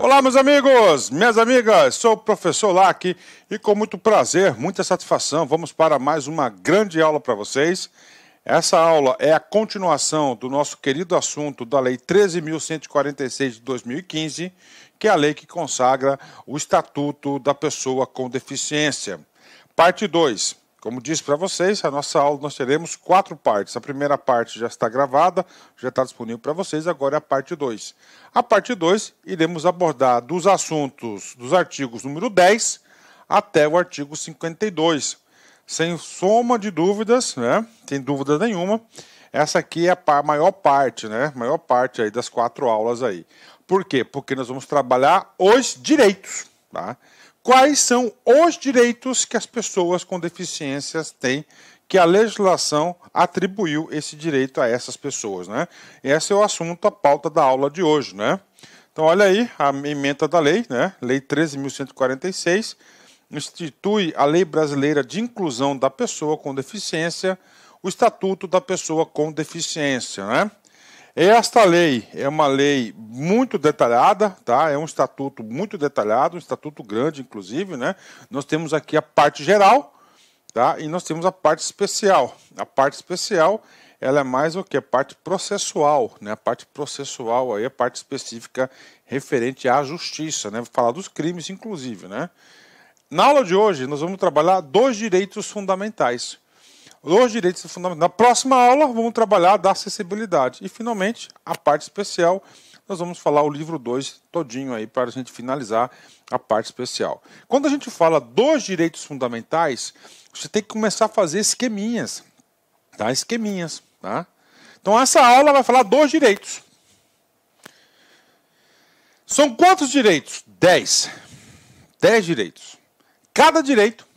Olá, meus amigos, minhas amigas, sou o professor Lac e com muito prazer, muita satisfação, vamos para mais uma grande aula para vocês. Essa aula é a continuação do nosso querido assunto da Lei 13.146 de 2015, que é a lei que consagra o Estatuto da Pessoa com Deficiência. Parte 2. Como disse para vocês, a nossa aula nós teremos quatro partes. A primeira parte já está gravada, já está disponível para vocês, agora é a parte 2. A parte 2 iremos abordar dos assuntos dos artigos número 10 até o artigo 52. Sem soma de dúvidas, né? Sem dúvida nenhuma. Essa aqui é a maior parte, né? maior parte aí das quatro aulas aí. Por quê? Porque nós vamos trabalhar os direitos, tá? quais são os direitos que as pessoas com deficiências têm que a legislação atribuiu esse direito a essas pessoas, né? Esse é o assunto, a pauta da aula de hoje, né? Então, olha aí a emenda da lei, né? Lei 13.146 institui a Lei Brasileira de Inclusão da Pessoa com Deficiência, o Estatuto da Pessoa com Deficiência, né? Esta lei é uma lei muito detalhada, tá? É um estatuto muito detalhado, um estatuto grande, inclusive, né? Nós temos aqui a parte geral, tá? E nós temos a parte especial. A parte especial ela é mais o que? A parte processual, né? A parte processual aí, a parte específica referente à justiça, né? Vou falar dos crimes, inclusive, né? Na aula de hoje, nós vamos trabalhar dois direitos fundamentais os direitos fundamentais. Na próxima aula, vamos trabalhar da acessibilidade. E, finalmente, a parte especial, nós vamos falar o livro 2 todinho aí, para a gente finalizar a parte especial. Quando a gente fala dos direitos fundamentais, você tem que começar a fazer esqueminhas, tá? Esqueminhas, tá? Então, essa aula vai falar dos direitos. São quantos direitos? 10. 10 direitos. Cada direito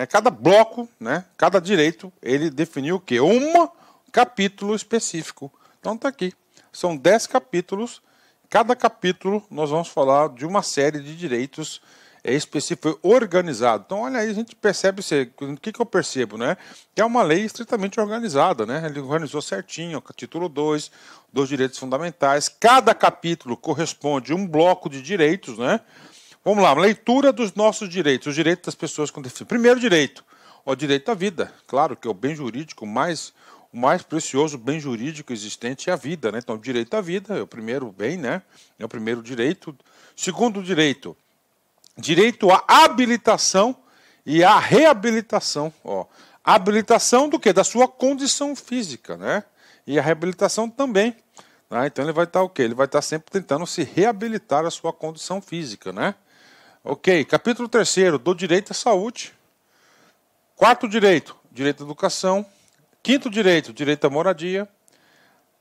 é Cada bloco, né? cada direito, ele definiu o quê? Um capítulo específico. Então está aqui. São dez capítulos. Cada capítulo nós vamos falar de uma série de direitos é específico, foi organizado. Então, olha aí, a gente percebe, o que, que eu percebo, né? Que é uma lei estritamente organizada, né? Ele organizou certinho, título 2, dos direitos fundamentais. Cada capítulo corresponde a um bloco de direitos, né? Vamos lá, leitura dos nossos direitos, os direitos das pessoas com deficiência. Primeiro direito, o direito à vida. Claro que é o bem jurídico mais o mais precioso bem jurídico existente é a vida, né? Então, o direito à vida é o primeiro bem, né? É o primeiro direito. Segundo direito, direito à habilitação e à reabilitação, ó. Habilitação do que? Da sua condição física, né? E a reabilitação também. Né? Então ele vai estar o quê? Ele vai estar sempre tentando se reabilitar a sua condição física, né? Ok, capítulo 3 do direito à saúde. Quarto direito, direito à educação. Quinto direito, direito à moradia.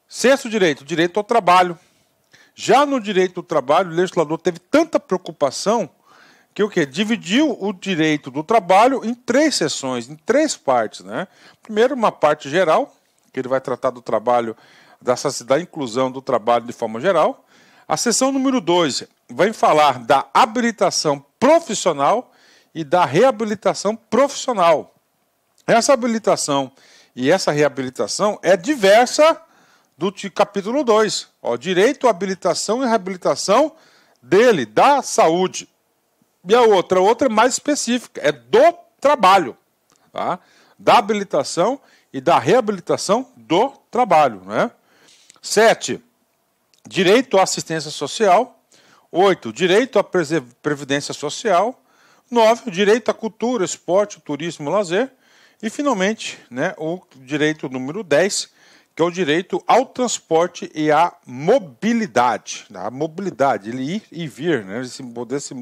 Sexto direito, direito ao trabalho. Já no direito do trabalho, o legislador teve tanta preocupação que o que dividiu o direito do trabalho em três seções, em três partes, né? Primeiro, uma parte geral, que ele vai tratar do trabalho da, da inclusão do trabalho de forma geral. A seção número 2, vai falar da habilitação profissional e da reabilitação profissional. Essa habilitação e essa reabilitação é diversa do capítulo 2, ó, direito, habilitação e reabilitação dele, da saúde. E a outra, a outra é mais específica, é do trabalho, tá? da habilitação e da reabilitação do trabalho. Né? 7. Direito à assistência social 8. Direito à previdência social. 9. Direito à cultura, esporte, turismo, lazer. E, finalmente, né, o direito número 10, que é o direito ao transporte e à mobilidade. A mobilidade, ele ir e vir, né, ele poder se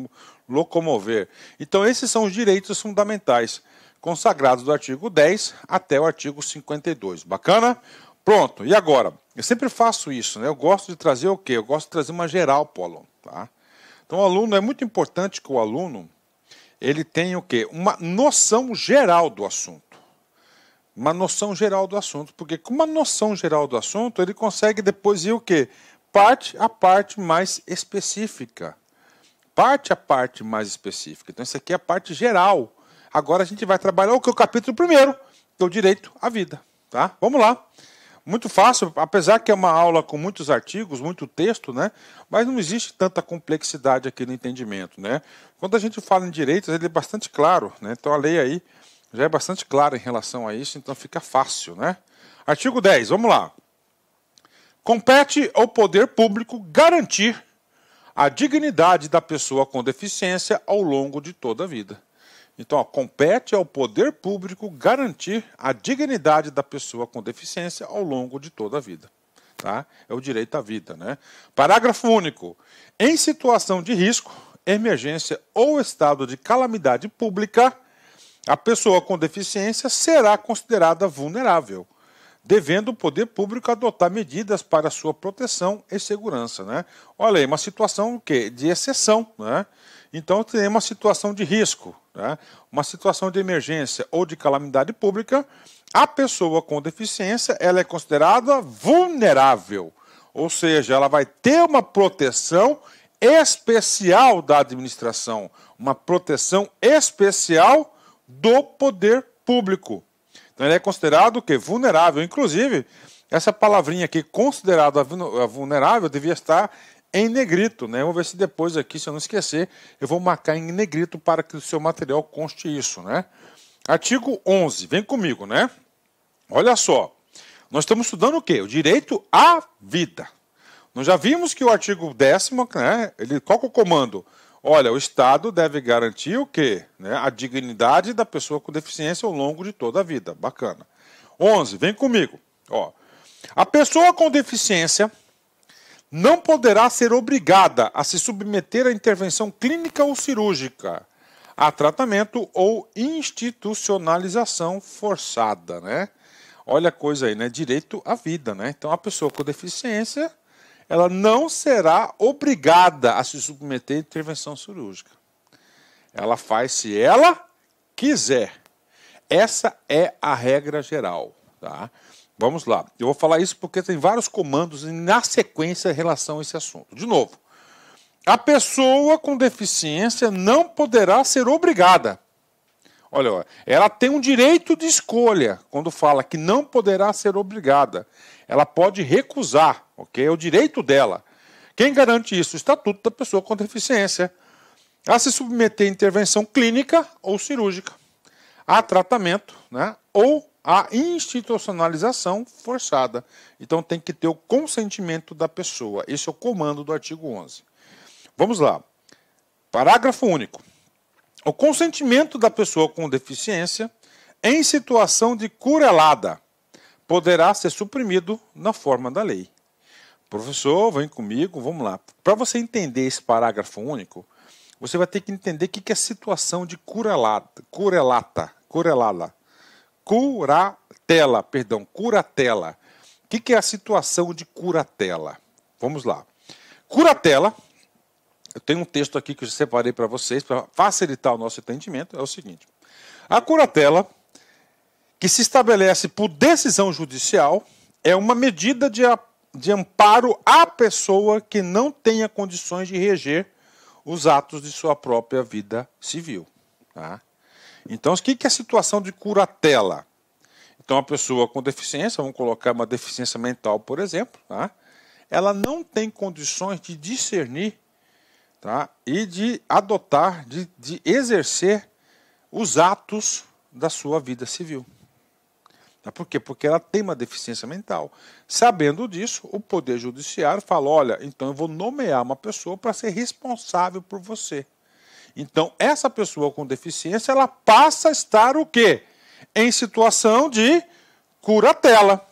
locomover. Então, esses são os direitos fundamentais consagrados do artigo 10 até o artigo 52. Bacana? Pronto, e agora? Eu sempre faço isso, né? Eu gosto de trazer o quê? Eu gosto de trazer uma geral, Polo, tá? Então, o aluno, é muito importante que o aluno, ele tenha o quê? Uma noção geral do assunto. Uma noção geral do assunto, porque com uma noção geral do assunto, ele consegue depois ir o quê? Parte a parte mais específica. Parte a parte mais específica. Então, isso aqui é a parte geral. Agora a gente vai trabalhar o que? O capítulo primeiro, que é o direito à vida, tá? Vamos lá. Muito fácil, apesar que é uma aula com muitos artigos, muito texto, né? Mas não existe tanta complexidade aqui no entendimento, né? Quando a gente fala em direitos, ele é bastante claro, né? Então a lei aí já é bastante clara em relação a isso, então fica fácil, né? Artigo 10, vamos lá. Compete ao poder público garantir a dignidade da pessoa com deficiência ao longo de toda a vida. Então, ó, compete ao poder público garantir a dignidade da pessoa com deficiência ao longo de toda a vida. Tá? É o direito à vida. Né? Parágrafo único. Em situação de risco, emergência ou estado de calamidade pública, a pessoa com deficiência será considerada vulnerável, devendo o poder público adotar medidas para sua proteção e segurança. Né? Olha aí, uma situação quê? de exceção. Né? Então, tem uma situação de risco, né? uma situação de emergência ou de calamidade pública, a pessoa com deficiência ela é considerada vulnerável, ou seja, ela vai ter uma proteção especial da administração, uma proteção especial do poder público. Então, ele é considerado que vulnerável, inclusive essa palavrinha aqui, considerado vulnerável, devia estar em negrito, né? Vamos ver se depois aqui, se eu não esquecer, eu vou marcar em negrito para que o seu material conste isso, né? Artigo 11, vem comigo, né? Olha só, nós estamos estudando o quê? O direito à vida. Nós já vimos que o artigo 10, né, ele coloca é o comando. Olha, o Estado deve garantir o quê? Né, a dignidade da pessoa com deficiência ao longo de toda a vida. Bacana. 11, vem comigo. Ó, a pessoa com deficiência não poderá ser obrigada a se submeter a intervenção clínica ou cirúrgica, a tratamento ou institucionalização forçada, né? Olha a coisa aí, né? Direito à vida, né? Então a pessoa com deficiência, ela não será obrigada a se submeter a intervenção cirúrgica. Ela faz se ela quiser. Essa é a regra geral, tá? Vamos lá. Eu vou falar isso porque tem vários comandos na sequência em relação a esse assunto. De novo, a pessoa com deficiência não poderá ser obrigada. Olha, ela tem um direito de escolha quando fala que não poderá ser obrigada. Ela pode recusar, ok? É o direito dela. Quem garante isso? O Estatuto da Pessoa com Deficiência. A se submeter a intervenção clínica ou cirúrgica, a tratamento, né? Ou a institucionalização forçada. Então tem que ter o consentimento da pessoa. Esse é o comando do artigo 11. Vamos lá. Parágrafo único. O consentimento da pessoa com deficiência em situação de curelada poderá ser suprimido na forma da lei. Professor, vem comigo, vamos lá. Para você entender esse parágrafo único, você vai ter que entender o que é situação de curelata, curelata, curelada curatela, perdão, curatela. O que, que é a situação de curatela? Vamos lá. Curatela, eu tenho um texto aqui que eu separei para vocês para facilitar o nosso entendimento, é o seguinte. A curatela, que se estabelece por decisão judicial, é uma medida de, de amparo à pessoa que não tenha condições de reger os atos de sua própria vida civil. Tá? Então, o que é a situação de curatela? Então, a pessoa com deficiência, vamos colocar uma deficiência mental, por exemplo, tá? ela não tem condições de discernir tá? e de adotar, de, de exercer os atos da sua vida civil. Tá? Por quê? Porque ela tem uma deficiência mental. Sabendo disso, o Poder Judiciário fala: olha, então eu vou nomear uma pessoa para ser responsável por você. Então, essa pessoa com deficiência, ela passa a estar o quê? Em situação de curatela.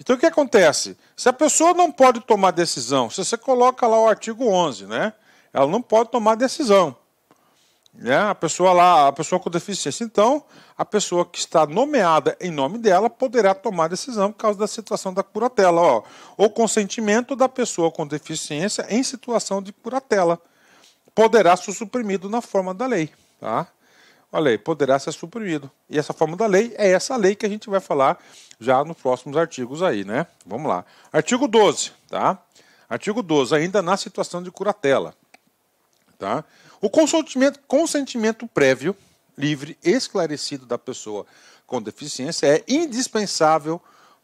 Então, o que acontece? Se a pessoa não pode tomar decisão, se você coloca lá o artigo 11, né? Ela não pode tomar decisão. Né? A pessoa lá, a pessoa com deficiência. Então, a pessoa que está nomeada em nome dela poderá tomar decisão por causa da situação da curatela. Ó, ou consentimento da pessoa com deficiência em situação de curatela poderá ser suprimido na forma da lei. Tá? Olha aí, poderá ser é suprimido. E essa forma da lei é essa lei que a gente vai falar já nos próximos artigos aí, né? Vamos lá. Artigo 12, tá? Artigo 12, ainda na situação de curatela. Tá? O consentimento, consentimento prévio, livre, esclarecido da pessoa com deficiência é indispensável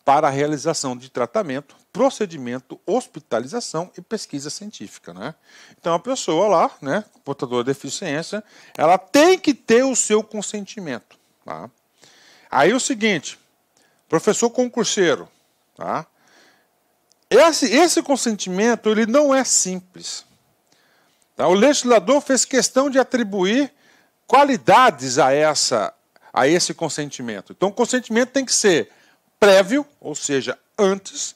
para a realização de tratamento, procedimento, hospitalização e pesquisa científica. Né? Então, a pessoa lá, né, portadora de deficiência, ela tem que ter o seu consentimento. Tá? Aí o seguinte, professor concurseiro, tá? esse, esse consentimento ele não é simples. Tá? O legislador fez questão de atribuir qualidades a essa a esse consentimento. Então, o consentimento tem que ser prévio, ou seja, antes,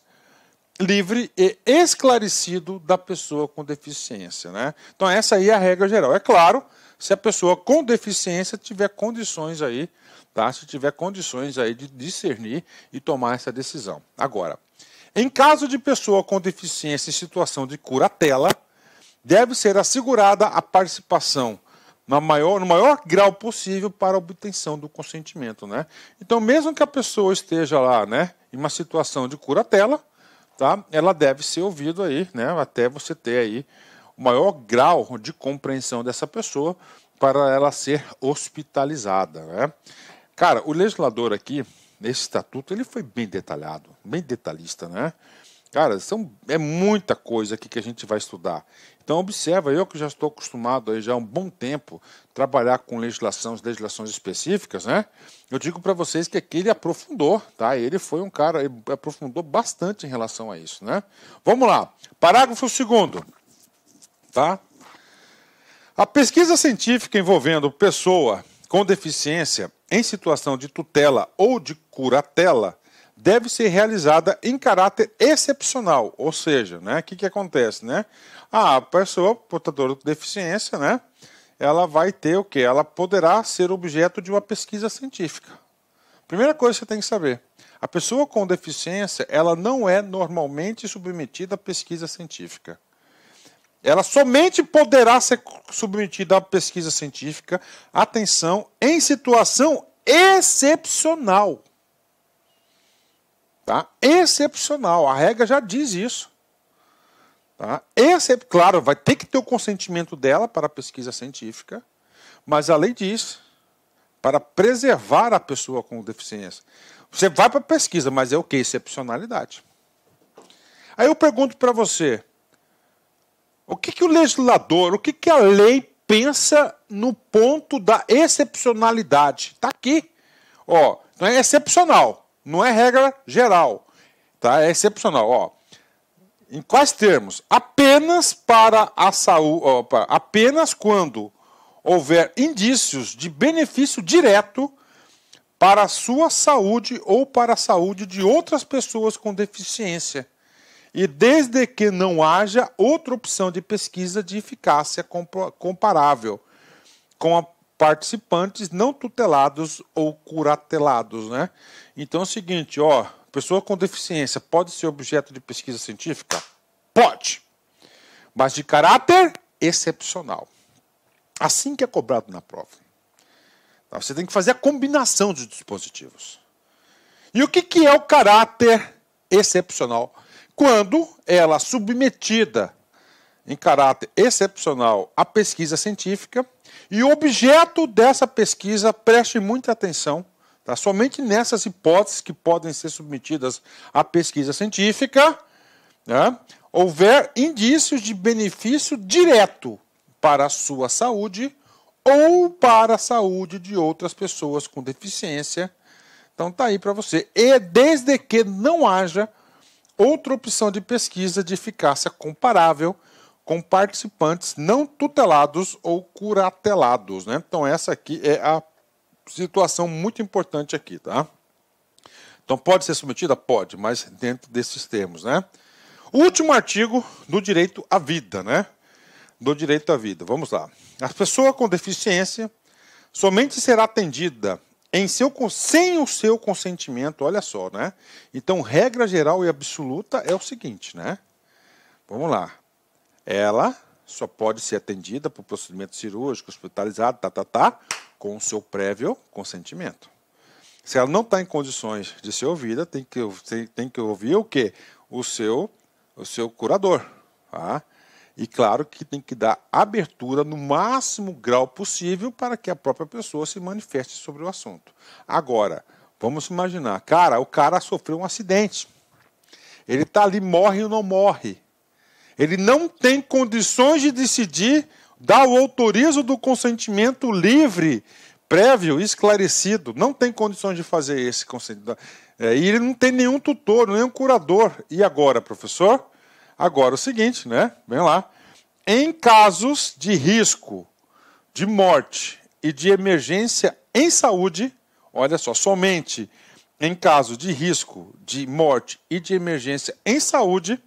livre e esclarecido da pessoa com deficiência. Né? Então, essa aí é a regra geral. É claro, se a pessoa com deficiência tiver condições aí, tá? se tiver condições aí de discernir e tomar essa decisão. Agora, em caso de pessoa com deficiência em situação de curatela, deve ser assegurada a participação na maior, no maior grau possível para a obtenção do consentimento. Né? Então, mesmo que a pessoa esteja lá né, em uma situação de curatela, tá, ela deve ser ouvida aí, né, até você ter aí o maior grau de compreensão dessa pessoa para ela ser hospitalizada. Né? Cara, o legislador aqui, nesse estatuto, ele foi bem detalhado, bem detalhista, né? Cara, são, é muita coisa aqui que a gente vai estudar. Então observa, eu que já estou acostumado aí já há um bom tempo trabalhar com legislações, legislações específicas, né? Eu digo para vocês que aqui ele aprofundou, tá? Ele foi um cara, ele aprofundou bastante em relação a isso, né? Vamos lá. Parágrafo segundo, tá? A pesquisa científica envolvendo pessoa com deficiência em situação de tutela ou de curatela deve ser realizada em caráter excepcional, ou seja, né, o que, que acontece, né? A pessoa portadora de deficiência, né, ela vai ter o que? Ela poderá ser objeto de uma pesquisa científica. Primeira coisa que você tem que saber, a pessoa com deficiência, ela não é normalmente submetida a pesquisa científica. Ela somente poderá ser submetida a pesquisa científica, atenção, em situação excepcional. Tá? Excepcional, a regra já diz isso. Tá? Excep claro, vai ter que ter o consentimento dela para a pesquisa científica, mas a lei diz para preservar a pessoa com deficiência. Você vai para a pesquisa, mas é o que? Excepcionalidade. Aí eu pergunto para você, o que, que o legislador, o que, que a lei pensa no ponto da excepcionalidade? Está aqui. Ó, não é excepcional. Não é regra geral, tá? É excepcional, ó. Em quais termos? Apenas para a saúde, apenas quando houver indícios de benefício direto para a sua saúde ou para a saúde de outras pessoas com deficiência, e desde que não haja outra opção de pesquisa de eficácia comparável com a participantes não tutelados ou curatelados, né? Então é o seguinte, ó, pessoa com deficiência pode ser objeto de pesquisa científica? Pode, mas de caráter excepcional. Assim que é cobrado na prova. Tá? Você tem que fazer a combinação dos dispositivos. E o que, que é o caráter excepcional? Quando ela é submetida em caráter excepcional à pesquisa científica, e o objeto dessa pesquisa, preste muita atenção, tá? somente nessas hipóteses que podem ser submetidas à pesquisa científica, né? houver indícios de benefício direto para a sua saúde ou para a saúde de outras pessoas com deficiência. Então tá aí para você. E desde que não haja outra opção de pesquisa de eficácia comparável com participantes não tutelados ou curatelados, né? Então essa aqui é a situação muito importante aqui, tá? Então pode ser submetida? Pode, mas dentro desses termos, né? O último artigo do direito à vida, né? Do direito à vida. Vamos lá. A pessoa com deficiência somente será atendida em seu, sem o seu consentimento, olha só, né? Então, regra geral e absoluta é o seguinte, né? Vamos lá ela só pode ser atendida por procedimento cirúrgico, hospitalizado, tá, tá, tá, com o seu prévio consentimento. Se ela não está em condições de ser ouvida, tem que, tem, tem que ouvir o quê? O seu, o seu curador. Tá? E claro que tem que dar abertura no máximo grau possível para que a própria pessoa se manifeste sobre o assunto. Agora, vamos imaginar, cara, o cara sofreu um acidente. Ele está ali, morre ou não morre. Ele não tem condições de decidir, dar o autorizo do consentimento livre, prévio, esclarecido. Não tem condições de fazer esse consentimento. É, e ele não tem nenhum tutor, nenhum curador. E agora, professor? Agora o seguinte, né? Vem lá. Em casos de risco de morte e de emergência em saúde, olha só, somente em caso de risco de morte e de emergência em saúde,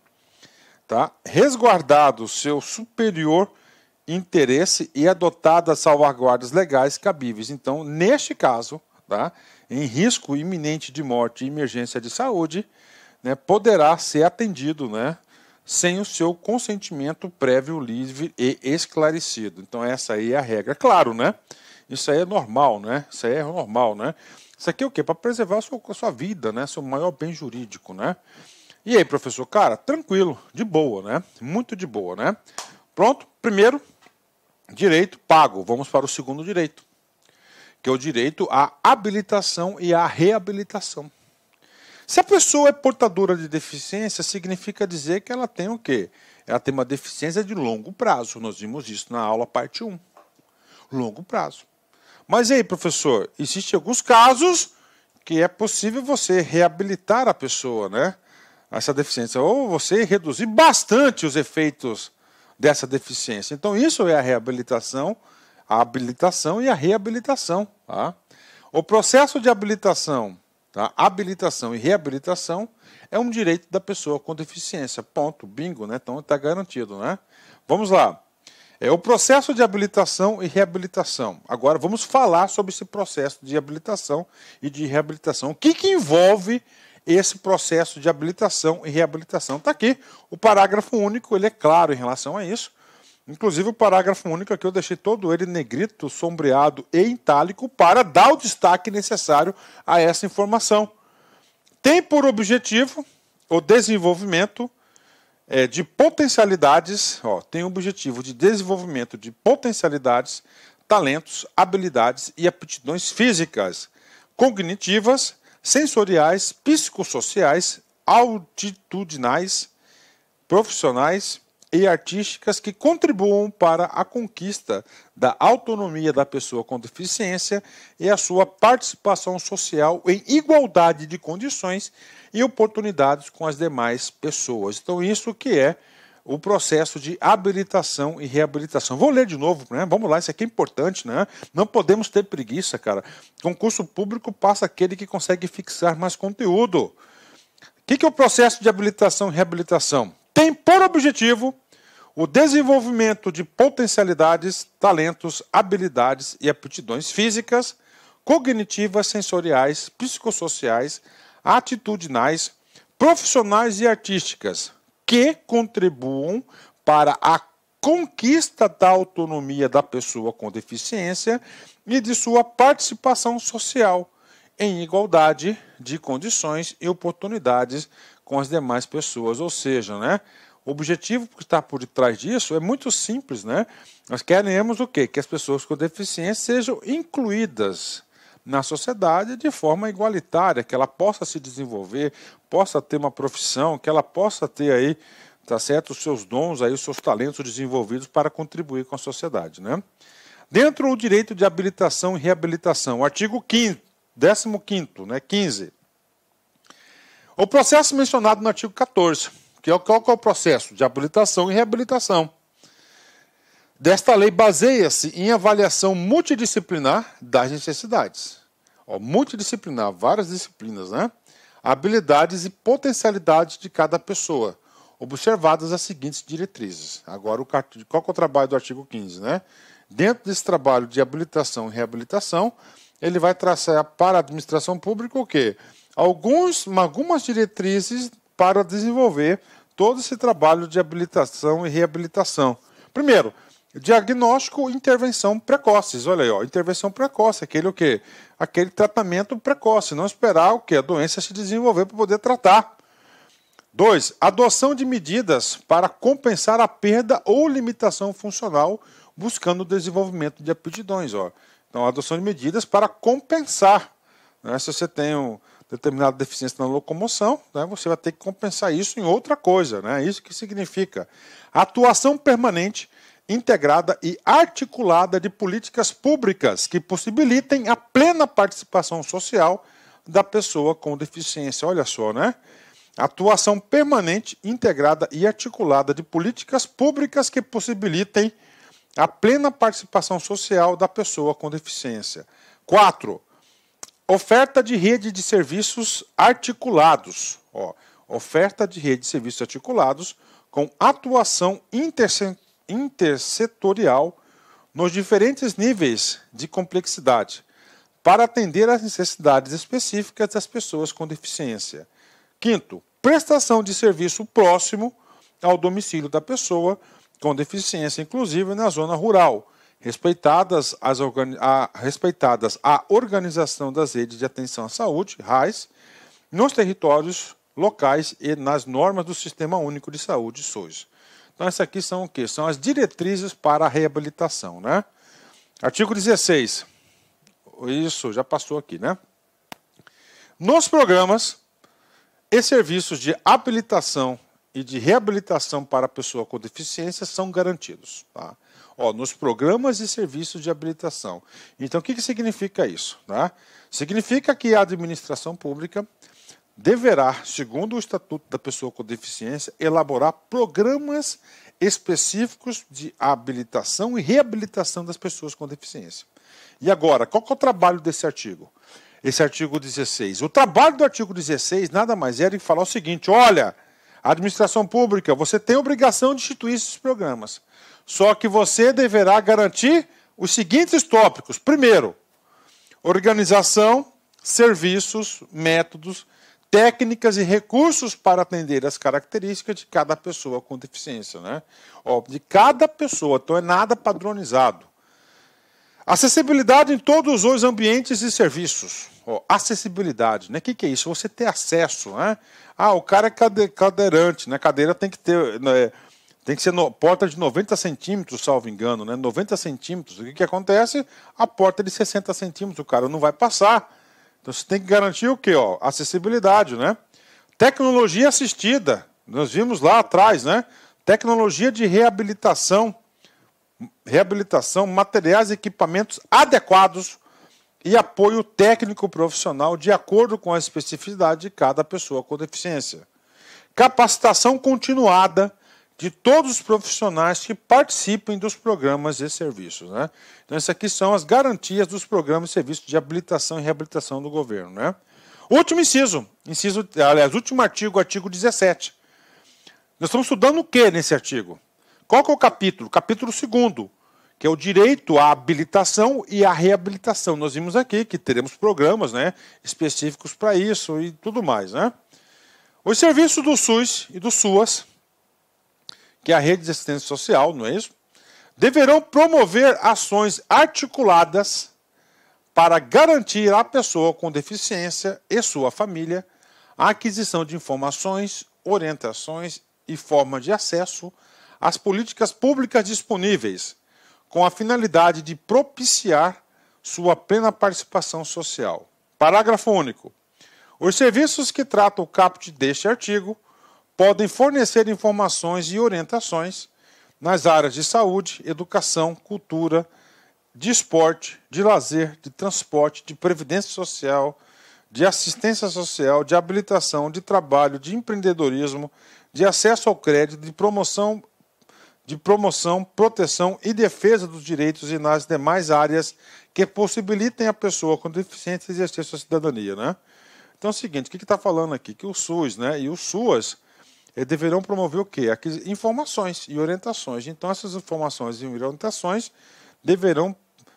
tá? resguardado seu superior interesse e adotadas salvaguardas legais cabíveis. Então, neste caso, tá? em risco iminente de morte e emergência de saúde, né, poderá ser atendido né, sem o seu consentimento prévio, livre e esclarecido. Então, essa aí é a regra. É claro, né? Isso aí é normal, né? Isso aí é normal, né? Isso aqui é o quê? Para preservar a sua, a sua vida, né? Seu maior bem jurídico, né? E aí, professor? Cara, tranquilo, de boa, né? Muito de boa, né? Pronto, primeiro direito pago. Vamos para o segundo direito, que é o direito à habilitação e à reabilitação. Se a pessoa é portadora de deficiência, significa dizer que ela tem o quê? Ela tem uma deficiência de longo prazo. Nós vimos isso na aula parte 1. Longo prazo. Mas aí, professor, existem alguns casos que é possível você reabilitar a pessoa, né? essa deficiência, ou você reduzir bastante os efeitos dessa deficiência. Então, isso é a reabilitação, a habilitação e a reabilitação. Tá? O processo de habilitação, tá? habilitação e reabilitação é um direito da pessoa com deficiência. Ponto, bingo, né? Então está garantido, né? Vamos lá. É o processo de habilitação e reabilitação. Agora vamos falar sobre esse processo de habilitação e de reabilitação. O que, que envolve esse processo de habilitação e reabilitação. Está aqui o parágrafo único, ele é claro em relação a isso. Inclusive, o parágrafo único aqui eu deixei todo ele negrito, sombreado e itálico para dar o destaque necessário a essa informação. Tem por objetivo o desenvolvimento é, de potencialidades, ó, tem o objetivo de desenvolvimento de potencialidades, talentos, habilidades e aptidões físicas, cognitivas sensoriais, psicossociais, altitudinais, profissionais e artísticas que contribuam para a conquista da autonomia da pessoa com deficiência e a sua participação social em igualdade de condições e oportunidades com as demais pessoas. Então, isso que é o processo de habilitação e reabilitação. Vou ler de novo, né? Vamos lá, isso aqui é importante, né? Não podemos ter preguiça, cara. Concurso público passa aquele que consegue fixar mais conteúdo. O que, que é o processo de habilitação e reabilitação? Tem por objetivo o desenvolvimento de potencialidades, talentos, habilidades e aptidões físicas, cognitivas, sensoriais, psicossociais, atitudinais, profissionais e artísticas, que contribuam para a conquista da autonomia da pessoa com deficiência e de sua participação social em igualdade de condições e oportunidades com as demais pessoas. Ou seja, né, o objetivo que está por detrás disso é muito simples. Né? Nós queremos o quê? Que as pessoas com deficiência sejam incluídas na sociedade de forma igualitária, que ela possa se desenvolver, possa ter uma profissão, que ela possa ter aí, tá certo, os seus dons aí, os seus talentos desenvolvidos para contribuir com a sociedade, né? Dentro do direito de habilitação e reabilitação, artigo 15 15º, né, 15. O processo mencionado no artigo 14, que é o, qual é o processo de habilitação e reabilitação desta lei baseia-se em avaliação multidisciplinar das necessidades. Ó, multidisciplinar, várias disciplinas, né? Habilidades e potencialidades de cada pessoa, observadas as seguintes diretrizes. Agora, o, qual é o trabalho do artigo 15, né? Dentro desse trabalho de habilitação e reabilitação, ele vai traçar para a administração pública o quê? Alguns, algumas diretrizes para desenvolver todo esse trabalho de habilitação e reabilitação. Primeiro, Diagnóstico intervenção precoces. Olha aí, ó, intervenção precoce, aquele o quê? Aquele tratamento precoce, não esperar o que a doença se desenvolver para poder tratar. 2. Adoção de medidas para compensar a perda ou limitação funcional, buscando o desenvolvimento de aptidões. Ó. Então, adoção de medidas para compensar. Né? Se você tem um determinada deficiência na locomoção, né, você vai ter que compensar isso em outra coisa. Né? Isso que significa atuação permanente integrada e articulada de políticas públicas que possibilitem a plena participação social da pessoa com deficiência. Olha só, né? Atuação permanente, integrada e articulada de políticas públicas que possibilitem a plena participação social da pessoa com deficiência. 4. Oferta de rede de serviços articulados. Ó, oferta de rede de serviços articulados com atuação intersetorial intersetorial nos diferentes níveis de complexidade para atender às necessidades específicas das pessoas com deficiência. Quinto, prestação de serviço próximo ao domicílio da pessoa com deficiência, inclusive na zona rural, respeitadas, as a, respeitadas a organização das redes de atenção à saúde, RAIS, nos territórios locais e nas normas do Sistema Único de Saúde, SUS. Então, essas aqui são o quê? São as diretrizes para a reabilitação, né? Artigo 16. Isso, já passou aqui, né? Nos programas e serviços de habilitação e de reabilitação para pessoa com deficiência são garantidos. Tá? Ó, nos programas e serviços de habilitação. Então, o que, que significa isso? né? Significa que a administração pública deverá, segundo o Estatuto da Pessoa com Deficiência, elaborar programas específicos de habilitação e reabilitação das pessoas com deficiência. E agora, qual é o trabalho desse artigo? Esse artigo 16. O trabalho do artigo 16 nada mais era é que falar o seguinte: olha, a administração pública, você tem obrigação de instituir esses programas. Só que você deverá garantir os seguintes tópicos: primeiro, organização, serviços, métodos técnicas e recursos para atender as características de cada pessoa com deficiência, né? Ó, de cada pessoa, então é nada padronizado. Acessibilidade em todos os ambientes e serviços. Ó, acessibilidade, né? O que, que, é isso? Você ter acesso, né? Ah, o cara é cade cadeirante, né? Cadeira tem que ter, né? tem que ser no, porta de 90 centímetros, salvo engano, né? 90 centímetros. O que, que acontece? A porta de 60 centímetros, o cara não vai passar. Então você tem que garantir o quê? Ó? Acessibilidade, né? Tecnologia assistida. Nós vimos lá atrás, né? Tecnologia de reabilitação, reabilitação, materiais e equipamentos adequados e apoio técnico profissional de acordo com a especificidade de cada pessoa com deficiência. Capacitação continuada de todos os profissionais que participem dos programas e serviços. Né? Então, essas aqui são as garantias dos programas e serviços de habilitação e reabilitação do governo. Né? Último inciso, inciso, aliás, último artigo, artigo 17. Nós estamos estudando o que nesse artigo? Qual que é o capítulo? Capítulo 2, que é o direito à habilitação e à reabilitação. Nós vimos aqui que teremos programas né, específicos para isso e tudo mais. Né? Os serviços do SUS e do SUAS que é a rede de assistência social, não é isso? Deverão promover ações articuladas para garantir à pessoa com deficiência e sua família a aquisição de informações, orientações e forma de acesso às políticas públicas disponíveis, com a finalidade de propiciar sua plena participação social. Parágrafo único. Os serviços que trata o caput deste artigo podem fornecer informações e orientações nas áreas de saúde, educação, cultura, de esporte, de lazer, de transporte, de previdência social, de assistência social, de habilitação, de trabalho, de empreendedorismo, de acesso ao crédito, de promoção, de promoção, proteção e defesa dos direitos e nas demais áreas que possibilitem a pessoa com deficiência exercer sua cidadania, né? Então é o seguinte, o que está falando aqui? Que o SUS né, e o SUAS deverão promover o quê? Informações e orientações. Então, essas informações e orientações deverão,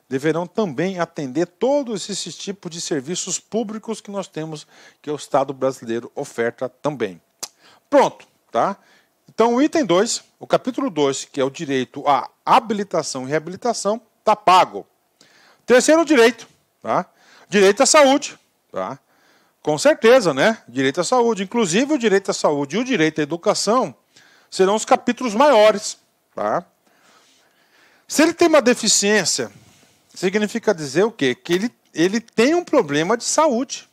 deverão também atender todos esses tipos de serviços públicos que nós temos, que é o Estado brasileiro oferta também. Pronto, tá? Então, o item 2, o capítulo 2, que é o direito à habilitação e reabilitação, está pago. Terceiro direito, tá? Direito à saúde, tá? Com certeza, né? Direito à saúde. Inclusive, o direito à saúde e o direito à educação serão os capítulos maiores. Tá? Se ele tem uma deficiência, significa dizer o quê? Que ele, ele tem um problema de saúde.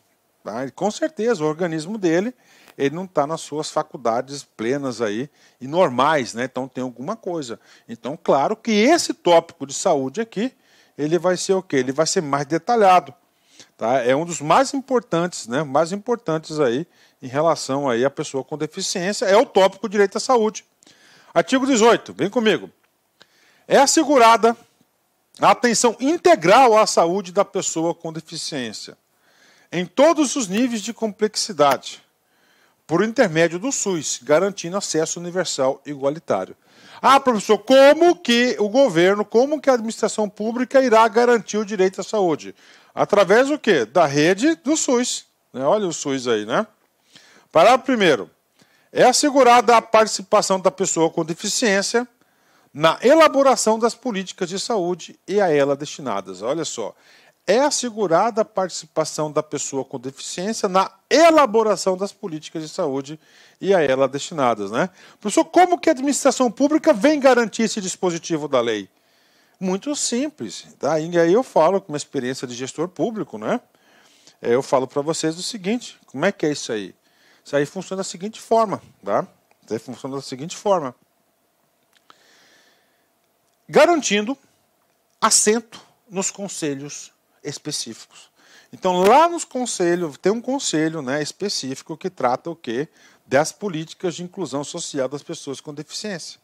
Tá? E, com certeza, o organismo dele ele não está nas suas faculdades plenas aí e normais, né? Então tem alguma coisa. Então, claro que esse tópico de saúde aqui, ele vai ser o quê? Ele vai ser mais detalhado. Tá? É um dos mais importantes, né? Mais importantes aí em relação aí à pessoa com deficiência é o tópico direito à saúde. Artigo 18, vem comigo. É assegurada a atenção integral à saúde da pessoa com deficiência, em todos os níveis de complexidade, por intermédio do SUS, garantindo acesso universal e igualitário. Ah, professor, como que o governo, como que a administração pública irá garantir o direito à saúde? Através do quê? Da rede do SUS. Né? Olha o SUS aí, né? Parágrafo primeiro. É assegurada a participação da pessoa com deficiência na elaboração das políticas de saúde e a ela destinadas. Olha só. É assegurada a participação da pessoa com deficiência na elaboração das políticas de saúde e a ela destinadas, né? Professor, como que a administração pública vem garantir esse dispositivo da lei? muito simples. Tá? E aí eu falo com uma experiência de gestor público, né? É, eu falo para vocês o seguinte: como é que é isso aí? Isso aí funciona da seguinte forma, tá? Isso aí funciona da seguinte forma: garantindo assento nos conselhos específicos. Então lá nos conselhos tem um conselho, né, específico que trata o quê? Das políticas de inclusão social das pessoas com deficiência.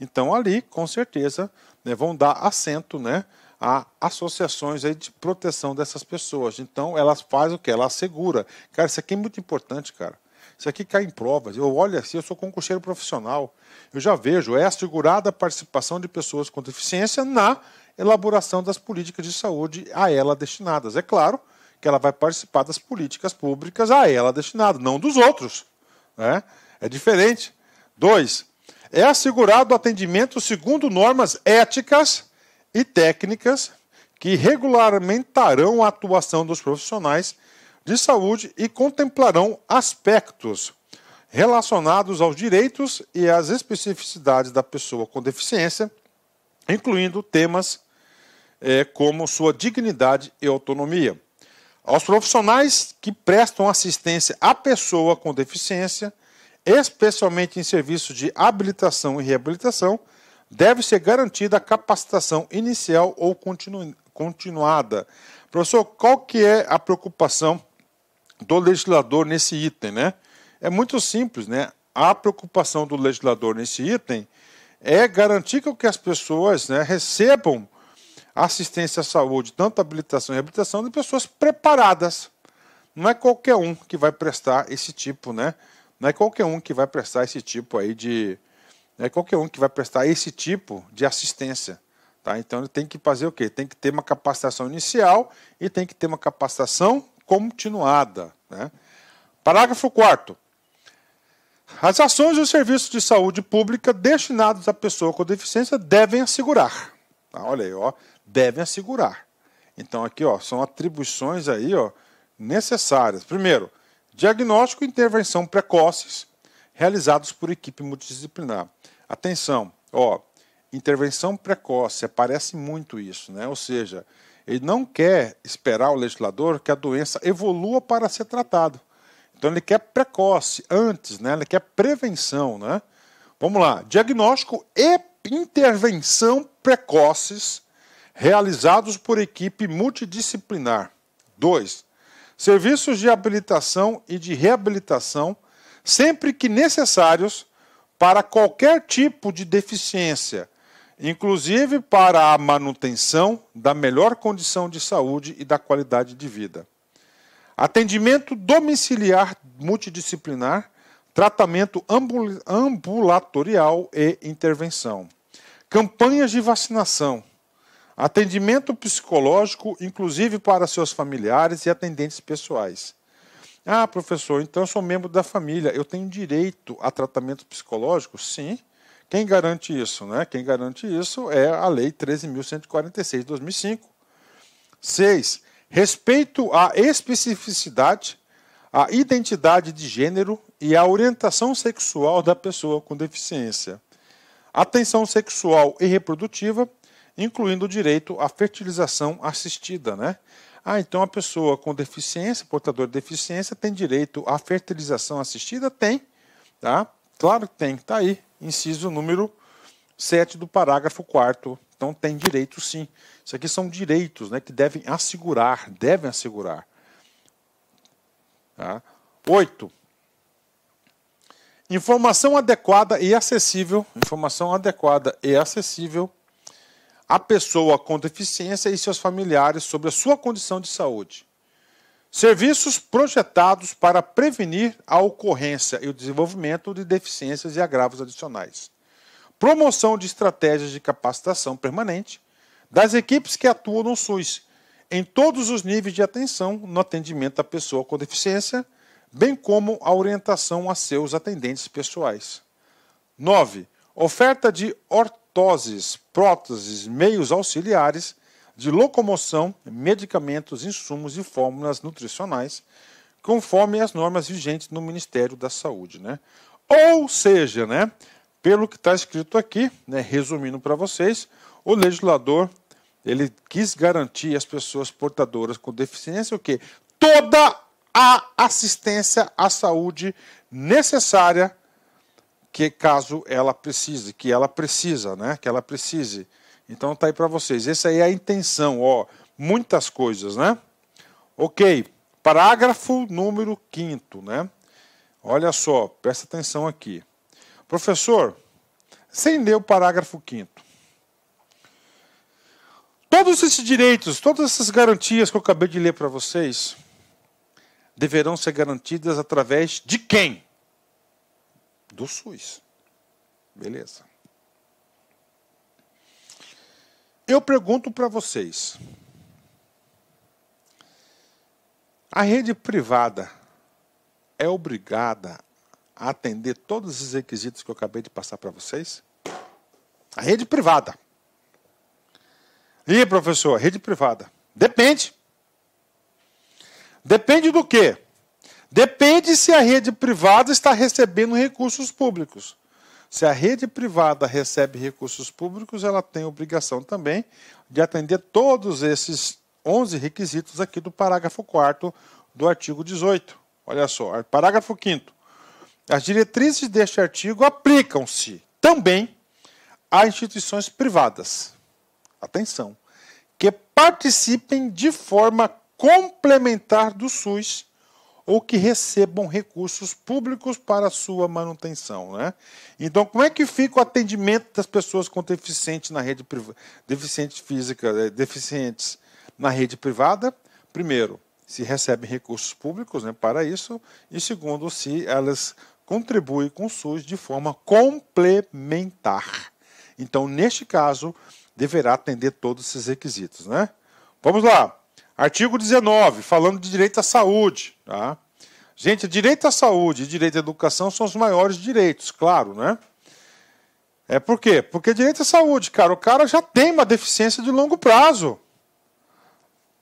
Então, ali, com certeza, né, vão dar assento né, a associações aí de proteção dessas pessoas. Então, elas faz o que? Ela assegura. Cara, isso aqui é muito importante, cara. Isso aqui cai em provas. Eu olho assim, eu sou concurseiro profissional. Eu já vejo, é assegurada a participação de pessoas com deficiência na elaboração das políticas de saúde a ela destinadas. É claro que ela vai participar das políticas públicas a ela destinadas, não dos outros. Né? É diferente. Dois, é assegurado o atendimento segundo normas éticas e técnicas que regulamentarão a atuação dos profissionais de saúde e contemplarão aspectos relacionados aos direitos e às especificidades da pessoa com deficiência, incluindo temas é, como sua dignidade e autonomia. Aos profissionais que prestam assistência à pessoa com deficiência, especialmente em serviços de habilitação e reabilitação, deve ser garantida a capacitação inicial ou continu continuada. Professor, qual que é a preocupação do legislador nesse item, né? É muito simples, né? A preocupação do legislador nesse item é garantir que as pessoas né, recebam assistência à saúde, tanto habilitação e reabilitação, de pessoas preparadas. Não é qualquer um que vai prestar esse tipo né, não é qualquer um que vai prestar esse tipo aí de. Não é qualquer um que vai prestar esse tipo de assistência. Tá? Então ele tem que fazer o quê? Tem que ter uma capacitação inicial e tem que ter uma capacitação continuada. Né? Parágrafo 4. As ações e os serviços de saúde pública destinados à pessoa com deficiência devem assegurar. Tá? Olha aí, ó, devem assegurar. Então aqui ó, são atribuições aí ó, necessárias. Primeiro, Diagnóstico e intervenção precoces realizados por equipe multidisciplinar. Atenção, ó, intervenção precoce, aparece muito isso, né? Ou seja, ele não quer esperar o legislador que a doença evolua para ser tratado. Então ele quer precoce, antes, né? Ele quer prevenção, né? Vamos lá, diagnóstico e intervenção precoces realizados por equipe multidisciplinar. 2 serviços de habilitação e de reabilitação, sempre que necessários para qualquer tipo de deficiência, inclusive para a manutenção da melhor condição de saúde e da qualidade de vida. Atendimento domiciliar multidisciplinar, tratamento ambulatorial e intervenção. Campanhas de vacinação, atendimento psicológico, inclusive para seus familiares e atendentes pessoais. Ah, professor, então eu sou membro da família, eu tenho direito a tratamento psicológico? Sim. Quem garante isso? Né? Quem garante isso é a Lei 13.146 de 2005. 6. Respeito à especificidade, à identidade de gênero e à orientação sexual da pessoa com deficiência. Atenção sexual e reprodutiva incluindo o direito à fertilização assistida, né? Ah, então a pessoa com deficiência, portador de deficiência, tem direito à fertilização assistida? Tem, tá? Claro que tem, tá aí, inciso número 7 do parágrafo 4 Então tem direito sim. Isso aqui são direitos, né, que devem assegurar, devem assegurar. Tá? Informação adequada e acessível, informação adequada e acessível a pessoa com deficiência e seus familiares sobre a sua condição de saúde. Serviços projetados para prevenir a ocorrência e o desenvolvimento de deficiências e agravos adicionais. Promoção de estratégias de capacitação permanente das equipes que atuam no SUS, em todos os níveis de atenção no atendimento à pessoa com deficiência, bem como a orientação a seus atendentes pessoais. 9. Oferta de ortodoxia próteses, próteses, meios auxiliares de locomoção, medicamentos, insumos e fórmulas nutricionais, conforme as normas vigentes no Ministério da Saúde, né? Ou seja, né, pelo que está escrito aqui, né, resumindo para vocês, o legislador ele quis garantir às pessoas portadoras com deficiência o quê? Toda a assistência à saúde necessária que caso ela precise, que ela precisa, né? Que ela precise. Então tá aí para vocês. Essa aí é a intenção, ó, muitas coisas, né? OK. Parágrafo número quinto, né? Olha só, presta atenção aqui. Professor, sem ler o parágrafo quinto. Todos esses direitos, todas essas garantias que eu acabei de ler para vocês, deverão ser garantidas através de quem? do SUS. Beleza. Eu pergunto para vocês: a rede privada é obrigada a atender todos os requisitos que eu acabei de passar para vocês? A rede privada. E professor, rede privada? Depende. Depende do quê? Depende se a rede privada está recebendo recursos públicos. Se a rede privada recebe recursos públicos, ela tem obrigação também de atender todos esses 11 requisitos aqui do parágrafo 4 do artigo 18. Olha só, parágrafo 5 As diretrizes deste artigo aplicam-se também a instituições privadas. Atenção, que participem de forma complementar do SUS ou que recebam recursos públicos para sua manutenção. Né? Então, como é que fica o atendimento das pessoas com deficiente na rede privada, deficiente física, eh, deficientes na rede privada? Primeiro, se recebem recursos públicos né, para isso, e segundo, se elas contribuem com o SUS de forma complementar. Então, neste caso, deverá atender todos esses requisitos. Né? Vamos lá! Artigo 19, falando de direito à saúde. Tá? Gente, direito à saúde e direito à educação são os maiores direitos, claro, né? É por quê? Porque direito à saúde, cara, o cara já tem uma deficiência de longo prazo.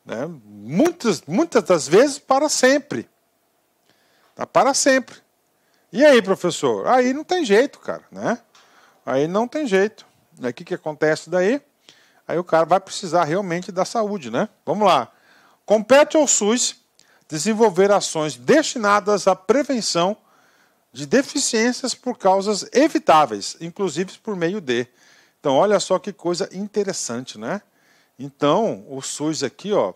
Né? Muitas, muitas das vezes para sempre. Tá? Para sempre. E aí, professor? Aí não tem jeito, cara, né? Aí não tem jeito. o que, que acontece daí? Aí o cara vai precisar realmente da saúde, né? Vamos lá. Compete ao SUS desenvolver ações destinadas à prevenção de deficiências por causas evitáveis, inclusive por meio de. Então, olha só que coisa interessante, né? Então, o SUS aqui, ó,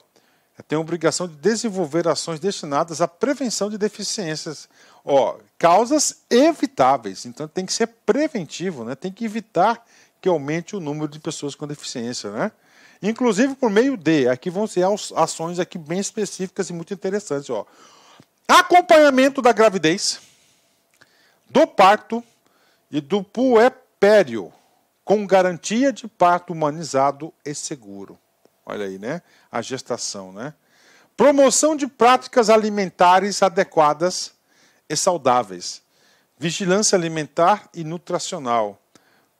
tem a obrigação de desenvolver ações destinadas à prevenção de deficiências, ó, causas evitáveis. Então, tem que ser preventivo, né? Tem que evitar que aumente o número de pessoas com deficiência, né? inclusive por meio de, aqui vão ser ações aqui bem específicas e muito interessantes, ó. Acompanhamento da gravidez, do parto e do puerpério, com garantia de parto humanizado e seguro. Olha aí, né? A gestação, né? Promoção de práticas alimentares adequadas e saudáveis. Vigilância alimentar e nutricional.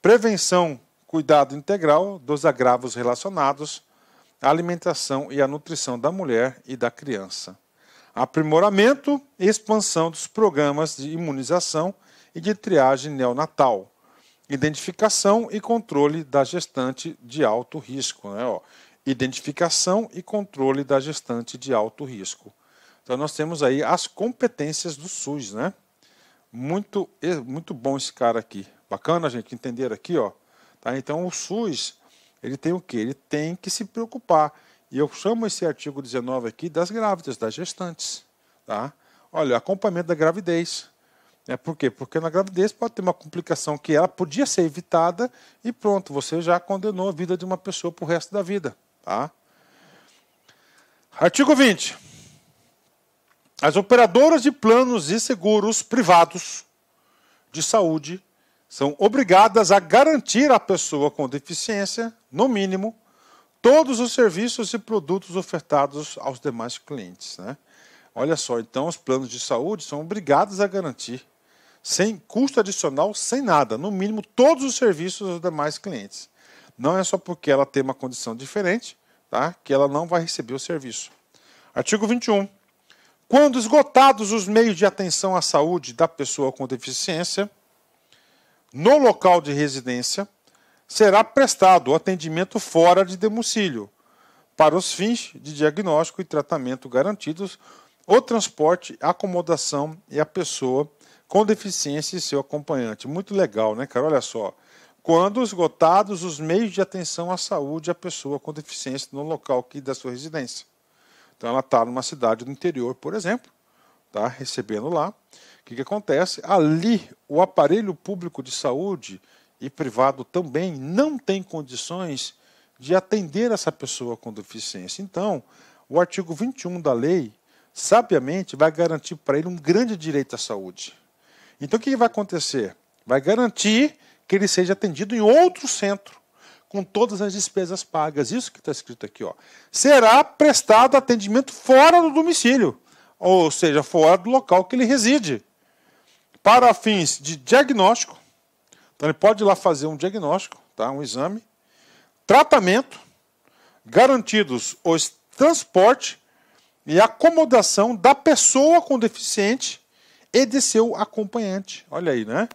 Prevenção cuidado integral dos agravos relacionados à alimentação e à nutrição da mulher e da criança, aprimoramento e expansão dos programas de imunização e de triagem neonatal, identificação e controle da gestante de alto risco. Né? Ó, identificação e controle da gestante de alto risco. Então, nós temos aí as competências do SUS, né? Muito, muito bom esse cara aqui. Bacana, gente, entender aqui, ó. Tá? Então o SUS ele tem o que? Ele tem que se preocupar. E eu chamo esse artigo 19 aqui das grávidas, das gestantes. Tá? Olha, acompanhamento da gravidez. É, por quê? Porque na gravidez pode ter uma complicação que ela podia ser evitada e pronto, você já condenou a vida de uma pessoa para o resto da vida. Tá? Artigo 20. As operadoras de planos e seguros privados de saúde são obrigadas a garantir à pessoa com deficiência, no mínimo, todos os serviços e produtos ofertados aos demais clientes. Né? Olha só, então, os planos de saúde são obrigados a garantir, sem custo adicional, sem nada, no mínimo, todos os serviços aos demais clientes. Não é só porque ela tem uma condição diferente tá? que ela não vai receber o serviço. Artigo 21. Quando esgotados os meios de atenção à saúde da pessoa com deficiência, no local de residência, será prestado o atendimento fora de domicílio, para os fins de diagnóstico e tratamento garantidos, o transporte, a acomodação e a pessoa com deficiência e seu acompanhante. Muito legal, né, cara? Olha só. Quando esgotados os meios de atenção à saúde, a pessoa com deficiência no local que da sua residência. Então, ela está numa cidade do interior, por exemplo, tá? recebendo lá. O que, que acontece? Ali, o aparelho público de saúde e privado também não tem condições de atender essa pessoa com deficiência. Então, o artigo 21 da lei, sabiamente, vai garantir para ele um grande direito à saúde. Então, o que vai acontecer? Vai garantir que ele seja atendido em outro centro, com todas as despesas pagas. Isso que está escrito aqui. Ó. Será prestado atendimento fora do domicílio ou seja, fora do local que ele reside, para fins de diagnóstico. Então ele pode ir lá fazer um diagnóstico, tá? um exame, tratamento, garantidos os transporte e acomodação da pessoa com deficiente e de seu acompanhante. Olha aí, né?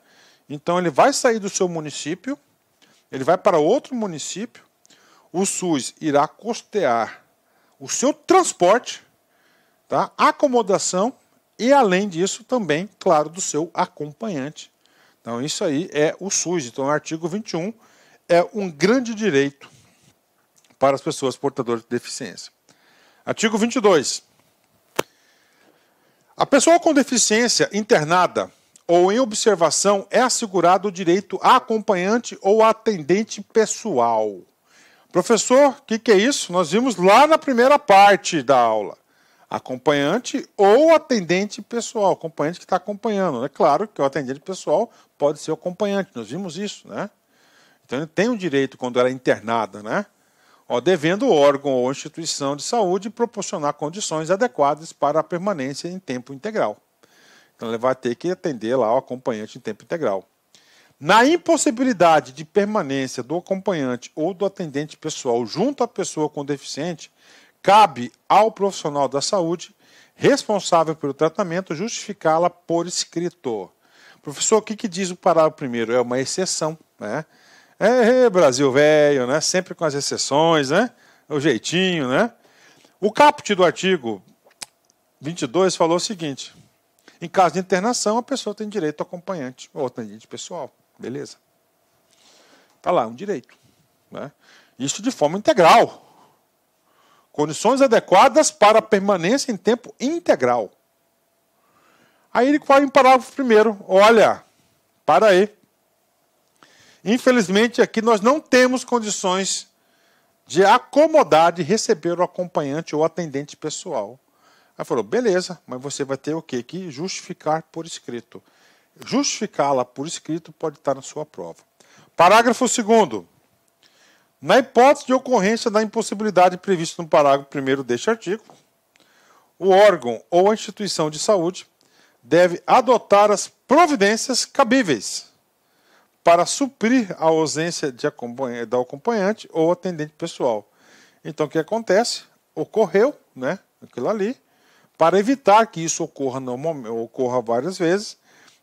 Então ele vai sair do seu município, ele vai para outro município, o SUS irá costear o seu transporte tá? acomodação e, além disso, também, claro, do seu acompanhante. Então, isso aí é o SUS. Então, o artigo 21 é um grande direito para as pessoas portadoras de deficiência. Artigo 22. A pessoa com deficiência internada ou em observação é assegurado o direito a acompanhante ou atendente pessoal. Professor, o que, que é isso? Nós vimos lá na primeira parte da aula acompanhante ou atendente pessoal, acompanhante que está acompanhando. É claro que o atendente pessoal pode ser o acompanhante, nós vimos isso, né? Então ele tem o um direito, quando era é internada, né? Ó, devendo o órgão ou instituição de saúde proporcionar condições adequadas para a permanência em tempo integral. Então ele vai ter que atender lá o acompanhante em tempo integral. Na impossibilidade de permanência do acompanhante ou do atendente pessoal junto à pessoa com deficiente, cabe ao profissional da saúde responsável pelo tratamento justificá-la por escrito. Professor, o que, que diz o parágrafo primeiro? É uma exceção, né? É, é Brasil velho, né? Sempre com as exceções, né? É o jeitinho, né? O caput do artigo 22 falou o seguinte: em caso de internação, a pessoa tem direito ao acompanhante ou atendente pessoal, beleza? Tá lá, um direito, né? Isso de forma integral, Condições adequadas para permanência em tempo integral. Aí ele vai em parágrafo primeiro. Olha, para aí. Infelizmente, aqui nós não temos condições de acomodar, de receber o acompanhante ou atendente pessoal. Ele falou, beleza, mas você vai ter o quê? Que justificar por escrito. Justificá-la por escrito pode estar na sua prova. Parágrafo segundo. Na hipótese de ocorrência da impossibilidade prevista no parágrafo 1 deste artigo, o órgão ou a instituição de saúde deve adotar as providências cabíveis para suprir a ausência de acompanha, da acompanhante ou atendente pessoal. Então, o que acontece? Ocorreu né, aquilo ali. Para evitar que isso ocorra, no momento, ocorra várias vezes,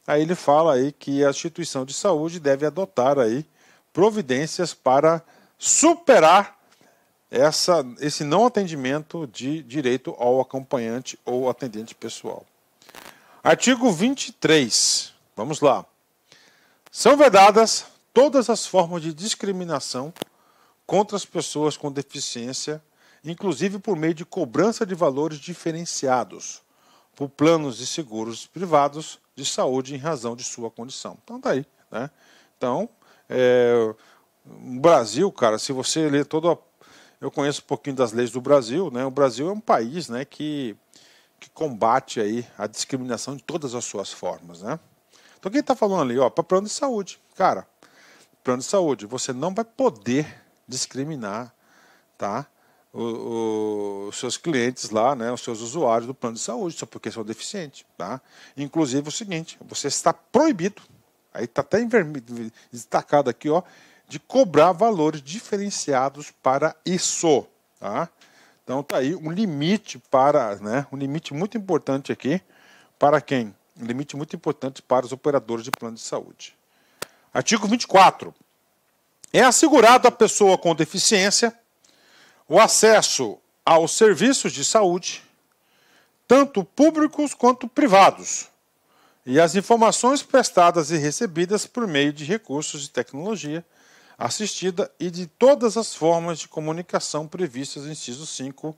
aí ele fala aí que a instituição de saúde deve adotar aí providências para superar essa, esse não atendimento de direito ao acompanhante ou atendente pessoal. Artigo 23. Vamos lá. São vedadas todas as formas de discriminação contra as pessoas com deficiência, inclusive por meio de cobrança de valores diferenciados por planos e seguros privados de saúde em razão de sua condição. Então, tá aí. Né? Então, é, no Brasil, cara, se você ler todo a... Eu conheço um pouquinho das leis do Brasil, né? O Brasil é um país, né, que, que combate aí a discriminação de todas as suas formas, né? Então quem está falando ali, ó, para plano de saúde, cara, plano de saúde, você não vai poder discriminar, tá? O, o, os seus clientes lá, né, os seus usuários do plano de saúde, só porque são deficientes. Tá? Inclusive é o seguinte, você está proibido, aí está até em vermelho destacado aqui, ó, de cobrar valores diferenciados para isso. Tá? Então tá aí um limite para, né, um limite muito importante aqui para quem? Um limite muito importante para os operadores de plano de saúde. Artigo 24. É assegurado à pessoa com deficiência o acesso aos serviços de saúde, tanto públicos quanto privados, e às informações prestadas e recebidas por meio de recursos de tecnologia assistida e de todas as formas de comunicação previstas no inciso 5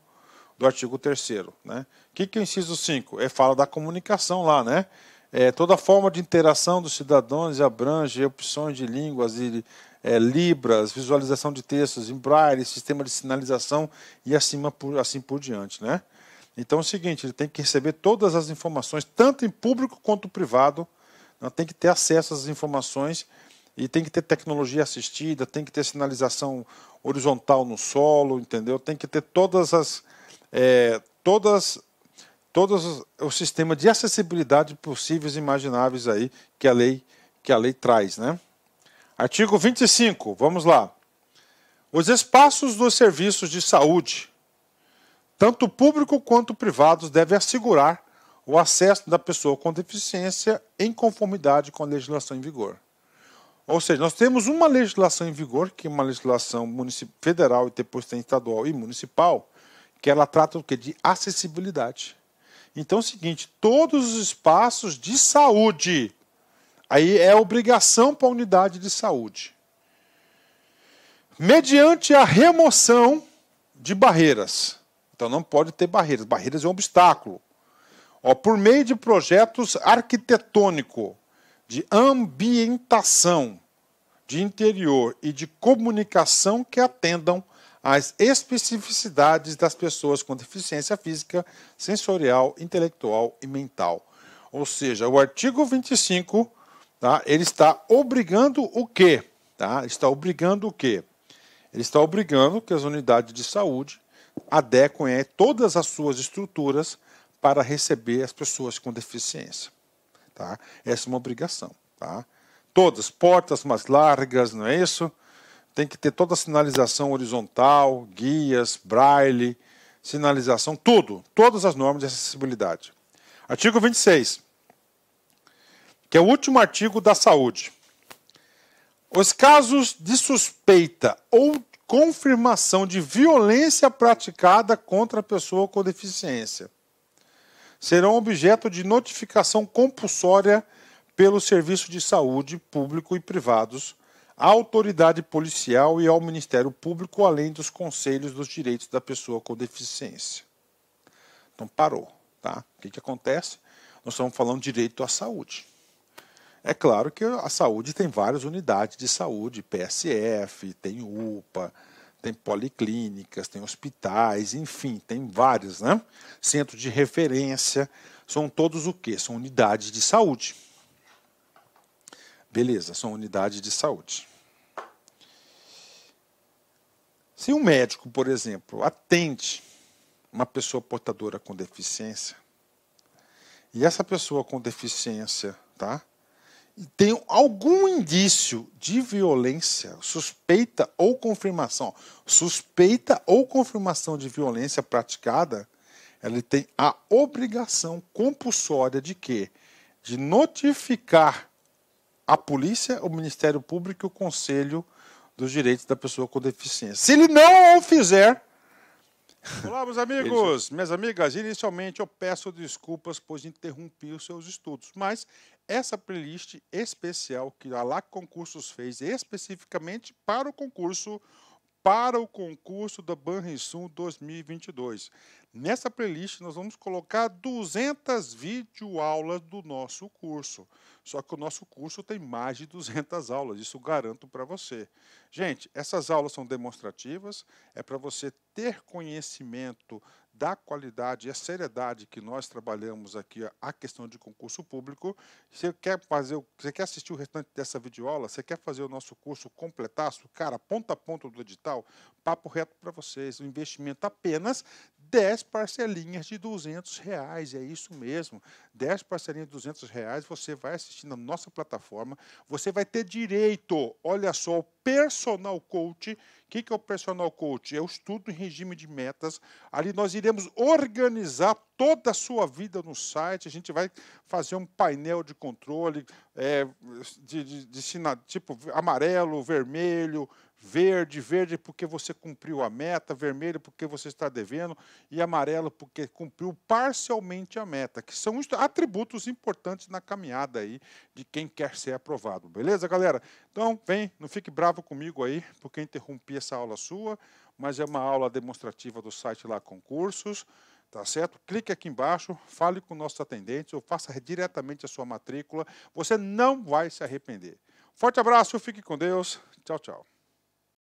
do artigo 3 né? O que, que é o inciso 5? É fala da comunicação lá, né? É, toda forma de interação dos cidadãos abrange opções de línguas e é, libras, visualização de textos em braille, sistema de sinalização e acima por, assim por diante. Né? Então é o seguinte, ele tem que receber todas as informações, tanto em público quanto privado, né? tem que ter acesso às informações e tem que ter tecnologia assistida, tem que ter sinalização horizontal no solo, entendeu? Tem que ter todas as. É, todas todos o sistema de acessibilidade possíveis e imagináveis aí que a lei que a lei traz, né? Artigo 25, vamos lá. Os espaços dos serviços de saúde, tanto público quanto privados, devem assegurar o acesso da pessoa com deficiência em conformidade com a legislação em vigor. Ou seja, nós temos uma legislação em vigor, que é uma legislação federal e depois tem estadual e municipal, que ela trata do que de acessibilidade. Então é o seguinte, todos os espaços de saúde, aí é obrigação para a unidade de saúde, mediante a remoção de barreiras. Então não pode ter barreiras, barreiras é um obstáculo. Ó, por meio de projetos arquitetônico, de ambientação de interior e de comunicação que atendam às especificidades das pessoas com deficiência física, sensorial, intelectual e mental. Ou seja, o artigo 25, tá, ele está obrigando o quê? Tá? Está obrigando o quê? Ele está obrigando que as unidades de saúde adequem todas as suas estruturas para receber as pessoas com deficiência. Tá? Essa é uma obrigação. Tá? Todas, portas mais largas, não é isso? Tem que ter toda a sinalização horizontal, guias, braille, sinalização, tudo. Todas as normas de acessibilidade. Artigo 26, que é o último artigo da saúde. Os casos de suspeita ou confirmação de violência praticada contra a pessoa com deficiência serão objeto de notificação compulsória pelo Serviço de Saúde Público e Privados, à autoridade policial e ao Ministério Público, além dos conselhos dos direitos da pessoa com deficiência. Então parou. Tá? O que, que acontece? Nós estamos falando direito à saúde. É claro que a saúde tem várias unidades de saúde, PSF, tem UPA, tem policlínicas, tem hospitais, enfim, tem vários, né? Centros de referência, são todos o quê? São unidades de saúde. Beleza, são unidades de saúde. Se um médico, por exemplo, atende uma pessoa portadora com deficiência, e essa pessoa com deficiência, tá? tem algum indício de violência, suspeita ou confirmação, suspeita ou confirmação de violência praticada, ele tem a obrigação compulsória de quê? De notificar a polícia, o Ministério Público e o Conselho dos Direitos da Pessoa com Deficiência. Se ele não o fizer, Olá, meus amigos, minhas amigas. Inicialmente eu peço desculpas, pois interrompi os seus estudos, mas essa playlist especial que a LAC Concursos fez especificamente para o concurso para o concurso da Banrisul 2022. Nessa playlist nós vamos colocar 200 videoaulas do nosso curso. Só que o nosso curso tem mais de 200 aulas, isso garanto para você. Gente, essas aulas são demonstrativas, é para você ter conhecimento da qualidade e a seriedade que nós trabalhamos aqui a questão de concurso público. Você quer fazer, você quer assistir o restante dessa videoaula, você quer fazer o nosso curso completaço, cara, ponta a ponta do edital, papo reto para vocês, um investimento apenas 10 parcelinhas de 200 reais, é isso mesmo. 10 parcelinhas de 200 reais, você vai assistir na nossa plataforma, você vai ter direito, olha só, o personal coach. O que, que é o personal coach? É o estudo em regime de metas. Ali nós iremos organizar toda a sua vida no site, a gente vai fazer um painel de controle, é, de, de, de, de tipo amarelo, vermelho, verde, verde porque você cumpriu a meta, vermelho porque você está devendo e amarelo porque cumpriu parcialmente a meta, que são atributos importantes na caminhada aí de quem quer ser aprovado. Beleza, galera? Então, vem, não fique bravo comigo aí porque interrompi essa aula sua, mas é uma aula demonstrativa do site lá concursos. Tá certo? Clique aqui embaixo, fale com nossos atendentes ou faça diretamente a sua matrícula. Você não vai se arrepender. Forte abraço, fique com Deus. Tchau, tchau.